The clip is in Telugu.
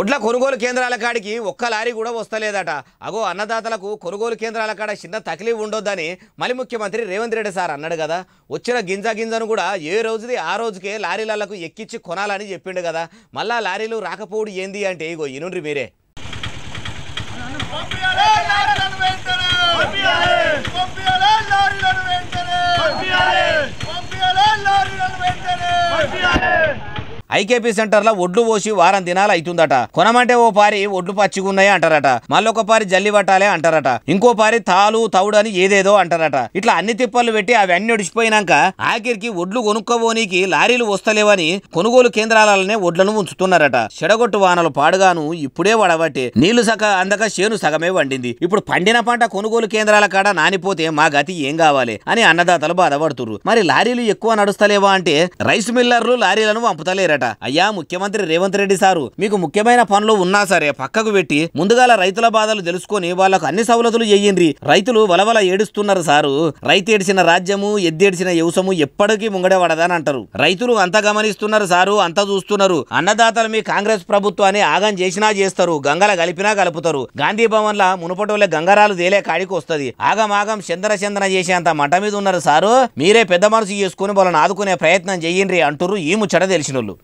ఒడ్ల కొనుగోలు కేంద్రాల కాడికి ఒక్క లారీ కూడా వస్తలేదట అగో అన్నదాతలకు కొనుగోలు కేంద్రాల కాడ చిన్న తకిలీ ఉండొద్దని మళ్ళీ ముఖ్యమంత్రి రేవంత్ రెడ్డి సార్ అన్నాడు కదా వచ్చిన గింజ గింజను కూడా ఏ రోజుది ఆ రోజుకే లారీలకు ఎక్కించి కొనాలని చెప్పిండు కదా మళ్ళా లారీలు రాకపోవుడు ఏంది అంటే ఇగో ఇనుండ్రి మీరే ఐకేపీ లో ఒడ్లు పోసి వారం దినాలు అవుతుందట కొనమంటే ఓ పారి ఒడ్లు పచ్చిగున్నాయి అంటారట మళ్ళొక పారి జల్లి పట్టాలే అంటారట ఇంకో పారి తాలు తౌడు అని ఏదేదో అంటారట ఇట్లా అన్ని తిప్పలు పెట్టి అవి అన్ని ఒడిచిపోయినాక ఆఖరికి ఒడ్లు కొనుక్కోవోనికి లారీలు వస్తలేవని కొనుగోలు కేంద్రాలనే ఒడ్లను ఉంచుతున్నారట చెడగొట్టు వానలు పాడుగాను ఇప్పుడే వడబట్టి నీళ్లు సగ అందక చేను సగమే వండింది ఇప్పుడు పండిన పంట కొనుగోలు కేంద్రాల కాడ నానిపోతే మా గతి ఏం కావాలి అని అన్నదాతలు బాధపడుతున్నారు మరి లారీలు ఎక్కువ నడుస్తలేవా అంటే రైస్ మిల్లర్లు లారీలను పంపుతలేరట అన్నమాట అయ్యా ముఖ్యమంత్రి రేవంత్ రెడ్డి సారు మీకు ముఖ్యమైన పనులు ఉన్నా సరే పక్కకు పెట్టి ముందుగాల రైతుల బాధలు తెలుసుకొని వాళ్ళకు అన్ని సవలతులు చేయండి రైతులు వలవల ఏడుస్తున్నారు సారు రైతు ఏడిసిన రాజ్యము ఎద్దేడిసిన యువసము ఎప్పటికీ ముంగడవడదని అంటారు రైతులు అంత గమనిస్తున్నారు సారు అంత చూస్తున్నారు అన్నదాతలు మీ కాంగ్రెస్ ప్రభుత్వాన్ని ఆగం చేసినా చేస్తారు గంగల కలిపినా కలుపుతారు గాంధీ భవన్ లా మునుపటి గంగరాలు తేలే కాడికి వస్తుంది ఆగమాగం చందన చేసే చేసేంత మఠ మీద ఉన్నారు సారు మీరే పెద్ద మనసు చేసుకుని వాళ్ళని ఆదుకునే ప్రయత్నం చేయండి అంటారు ఈ ముచ్చట తెలిసిన